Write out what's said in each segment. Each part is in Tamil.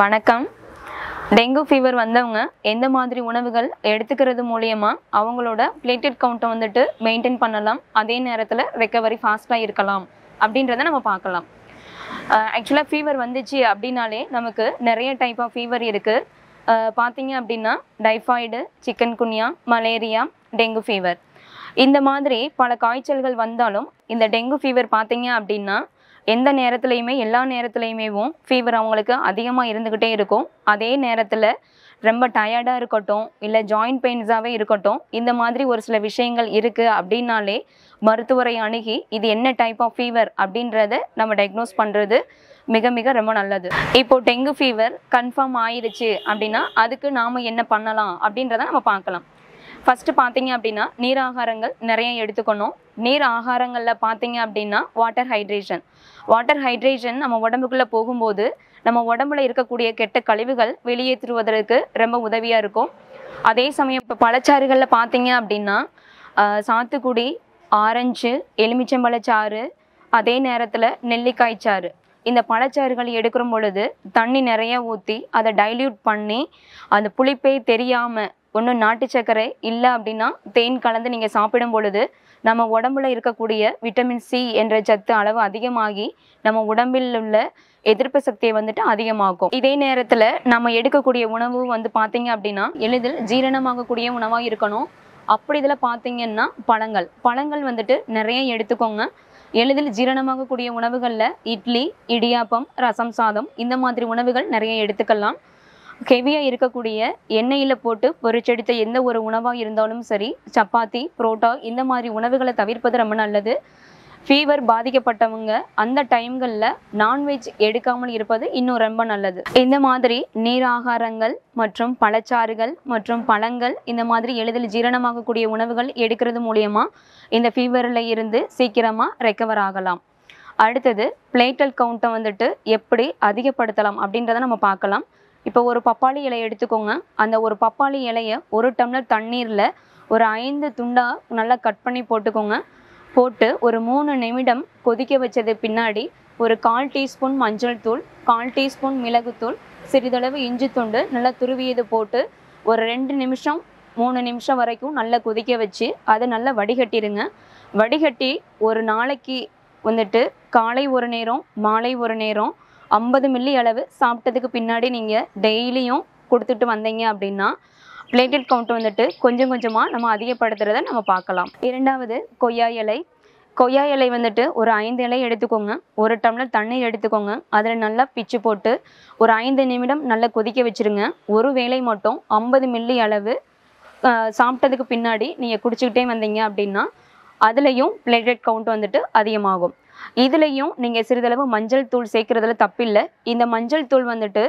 வணக்கம் டெங்கு ஃபீவர் வந்தவங்க எந்த மாதிரி உணவுகள் எடுத்துக்கிறது மூலயமா அவங்களோட பிளேட்லெட் கவுண்ட்டை வந்துட்டு மெயின்டைன் பண்ணலாம் அதே நேரத்தில் ரெக்கவரி ஃபாஸ்ட்டாக இருக்கலாம் அப்படின்றத நம்ம பார்க்கலாம் ஆக்சுவலாக ஃபீவர் வந்துச்சு அப்படின்னாலே நமக்கு நிறைய டைப் ஆஃப் ஃபீவர் இருக்குது பார்த்தீங்க அப்படின்னா typhoid chikungunya malaria dengue fever இந்த மாதிரி பல காய்ச்சல்கள் வந்தாலும் இந்த டெங்கு ஃபீவர் பார்த்தீங்க அப்படின்னா எந்த நேரத்துலையுமே எல்லா நேரத்துலையுமேவும் ஃபீவர் அவங்களுக்கு அதிகமாக இருந்துக்கிட்டே இருக்கும் அதே நேரத்தில் ரொம்ப டயர்டாக இருக்கட்டும் இல்லை ஜாயிண்ட் பெயின்ஸாகவே இருக்கட்டும் இந்த மாதிரி ஒரு சில விஷயங்கள் இருக்குது அப்படின்னாலே மருத்துவரை அணுகி இது என்ன டைப் ஆஃப் ஃபீவர் அப்படின்றத நம்ம டயக்னோஸ் பண்ணுறது மிக மிக ரொம்ப நல்லது இப்போ டெங்கு ஃபீவர் கன்ஃபார்ம் ஆயிடுச்சு அப்படின்னா அதுக்கு நாம் என்ன பண்ணலாம் அப்படின்றத நம்ம பார்க்கலாம் ஃபஸ்ட்டு பார்த்தீங்க அப்படின்னா நீராகாரங்கள் நிறைய எடுத்துக்கணும் நீர் ஆகாரங்களில் பார்த்தீங்க அப்படின்னா வாட்டர் ஹைட்ரேஷன் வாட்டர் ஹைட்ரேஷன் நம்ம உடம்புக்குள்ளே போகும்போது நம்ம உடம்புல இருக்கக்கூடிய கெட்ட கழிவுகள் வெளியேற்றுவதற்கு ரொம்ப உதவியாக இருக்கும் அதே சமயம் இப்போ பழச்சாறுகளில் பார்த்தீங்க அப்படின்னா சாத்துக்குடி ஆரஞ்சு எலுமிச்சம்பழச்சாறு அதே நேரத்தில் நெல்லிக்காய் சாறு இந்த பழச்சாறுகள் எடுக்கிற பொழுது தண்ணி நிறைய ஊற்றி அதை டைல்யூட் பண்ணி அந்த புளிப்பே தெரியாமல் ஒன்றும் நாட்டு சர்க்கரை இல்லை அப்படின்னா தேன் கலந்து நீங்கள் சாப்பிடும் பொழுது நம்ம உடம்புல இருக்கக்கூடிய விட்டமின் சி என்ற சத்து அளவு அதிகமாகி நம்ம உடம்பில் உள்ள எதிர்ப்பு சக்தியை வந்துட்டு அதிகமாகும் இதே நேரத்தில் நம்ம எடுக்கக்கூடிய உணவு வந்து பார்த்தீங்க அப்படின்னா எளிதில் ஜீரணமாகக்கூடிய உணவாக இருக்கணும் அப்படி இதில் பார்த்தீங்கன்னா பழங்கள் பழங்கள் வந்துட்டு நிறைய எடுத்துக்கோங்க எளிதில் ஜீரணமாகக்கூடிய உணவுகளில் இட்லி இடியாப்பம் ரசம் சாதம் இந்த மாதிரி உணவுகள் நிறைய எடுத்துக்கலாம் ஹெவியாக இருக்கக்கூடிய எண்ணெயில் போட்டு பொறிச்செடுத்த எந்த ஒரு உணவாக இருந்தாலும் சரி சப்பாத்தி புரோட்டா இந்த மாதிரி உணவுகளை தவிர்ப்பது ரொம்ப நல்லது ஃபீவர் பாதிக்கப்பட்டவங்க அந்த டைம்களில் நான்வெஜ் எடுக்காமல் இருப்பது இன்னும் ரொம்ப நல்லது இந்த மாதிரி நீர் ஆகாரங்கள் மற்றும் பழச்சாறுகள் மற்றும் பழங்கள் இந்த மாதிரி எளிதில் ஜீரணமாகக்கூடிய உணவுகள் எடுக்கிறது மூலயமா இந்த ஃபீவரில் இருந்து சீக்கிரமாக ரெக்கவர் ஆகலாம் அடுத்தது பிளேட்டல் கவுண்ட்டை வந்துட்டு எப்படி அதிகப்படுத்தலாம் அப்படின்றத நம்ம பார்க்கலாம் இப்போ ஒரு பப்பாளி இலையை எடுத்துக்கோங்க அந்த ஒரு பப்பாளி இலையை ஒரு டம்ளர் தண்ணீரில் ஒரு ஐந்து துண்டாக நல்லா கட் பண்ணி போட்டுக்கோங்க போட்டு ஒரு மூணு நிமிடம் கொதிக்க வச்சது பின்னாடி ஒரு கால் டீஸ்பூன் மஞ்சள் தூள் கால் டீஸ்பூன் மிளகுத்தூள் சிறிதளவு இஞ்சி துண்டு நல்லா துருவியது போட்டு ஒரு ரெண்டு நிமிஷம் மூணு நிமிஷம் வரைக்கும் நல்லா கொதிக்க வச்சு அதை நல்லா வடிகட்டிடுங்க வடிகட்டி ஒரு நாளைக்கு வந்துட்டு காலை ஒரு நேரம் மாலை ஒரு நேரம் ஐம்பது மில்லி அளவு சாப்பிட்டதுக்கு பின்னாடி நீங்கள் டெய்லியும் கொடுத்துட்டு வந்தீங்க அப்படின்னா பிளேட்டட் கவுண்ட் வந்துட்டு கொஞ்சம் கொஞ்சமாக நம்ம அதிகப்படுத்துகிறத நம்ம பார்க்கலாம் இரண்டாவது கொய்யா இலை கொய்யா இலை வந்துட்டு ஒரு ஐந்து இலை எடுத்துக்கோங்க ஒரு டம்ளர் தண்ணீர் எடுத்துக்கோங்க அதில் நல்லா பிச்சு போட்டு ஒரு ஐந்து நிமிடம் நல்லா கொதிக்க வச்சுருங்க ஒரு வேளை மட்டும் ஐம்பது மில்லி அளவு சாப்பிட்டதுக்கு பின்னாடி நீங்கள் குடிச்சுக்கிட்டே வந்தீங்க அப்படின்னா அதுலேயும் பிளேட்லெட் கவுண்ட் வந்துட்டு அதிகமாகும் இதுலேயும் நீங்கள் சிறிதளவு மஞ்சள் தூள் சேர்க்குறதுல தப்பில்லை இந்த மஞ்சள் தூள் வந்துட்டு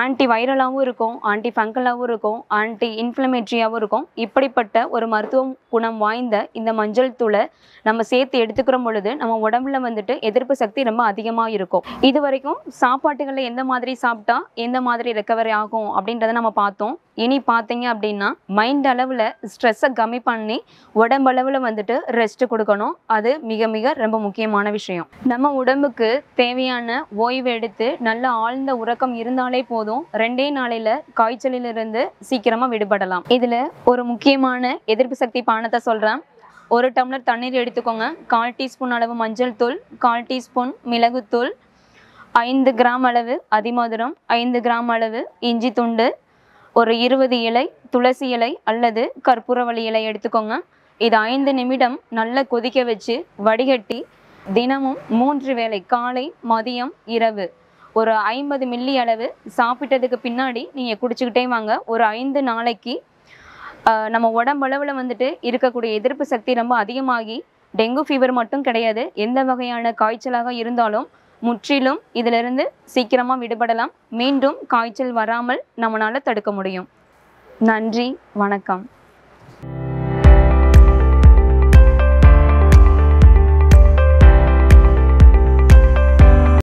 ஆன்டி வைரலாகவும் இருக்கும் ஆன்டி ஃபங்கலாகவும் இருக்கும் ஆன்டி இன்ஃப்ளமேட்ரியாகவும் இருக்கும் இப்படிப்பட்ட ஒரு மருத்துவ குணம் வாய்ந்த இந்த மஞ்சள் தூளை நம்ம சேர்த்து எடுத்துக்கிற பொழுது நம்ம உடம்புல வந்துட்டு எதிர்ப்பு சக்தி ரொம்ப அதிகமாக இருக்கும் இது வரைக்கும் சாப்பாட்டுகளில் எந்த மாதிரி சாப்பிட்டா எந்த மாதிரி ரெக்கவரி ஆகும் அப்படின்றத நம்ம பார்த்தோம் இனி பார்த்தீங்க அப்படின்னா மைண்ட் அளவில் ஸ்ட்ரெஸ்ஸை கம்மி பண்ணி உடம்பளவில் வந்துட்டு ரெஸ்ட் கொடுக்கணும் அது மிக மிக ரொம்ப முக்கியமான விஷயம் நம்ம உடம்புக்கு தேவையான ஓய்வு எடுத்து நல்ல ஆழ்ந்த உறக்கம் இருந்தாலே போதும் ரெண்டே நாளையில் காய்ச்சலிலிருந்து சீக்கிரமாக விடுபடலாம் இதில் ஒரு முக்கியமான எதிர்ப்பு சக்தி பானத்தை சொல்கிறேன் ஒரு டம்ளர் தண்ணீர் எடுத்துக்கோங்க கால் டீஸ்பூன் அளவு மஞ்சள் தூள் கால் டீஸ்பூன் மிளகுத்தூள் ஐந்து கிராம் அளவு அதிமதுரம் ஐந்து கிராம் அளவு இஞ்சி துண்டு ஒரு இருபது இலை துளசி இலை அல்லது கற்பூரவள்ளி இலை எடுத்துக்கோங்க இது ஐந்து நிமிடம் நல்லா கொதிக்க வச்சு வடிகட்டி தினமும் மூன்று வேளை காலை மதியம் இரவு ஒரு ஐம்பது மில்லி அளவு சாப்பிட்டதுக்கு பின்னாடி நீங்கள் குடிச்சுக்கிட்டே வாங்க ஒரு ஐந்து நாளைக்கு நம்ம உடம்பளவில் வந்துட்டு இருக்கக்கூடிய எதிர்ப்பு சக்தி ரொம்ப அதிகமாகி டெங்கு ஃபீவர் மட்டும் கிடையாது எந்த வகையான காய்ச்சலாக இருந்தாலும் முற்றிலும் இதிலிருந்து சீக்கிரமாக விடுபடலாம் மீண்டும் காய்ச்சல் வராமல் நம்மளால் தடுக்க முடியும் நன்றி வணக்கம்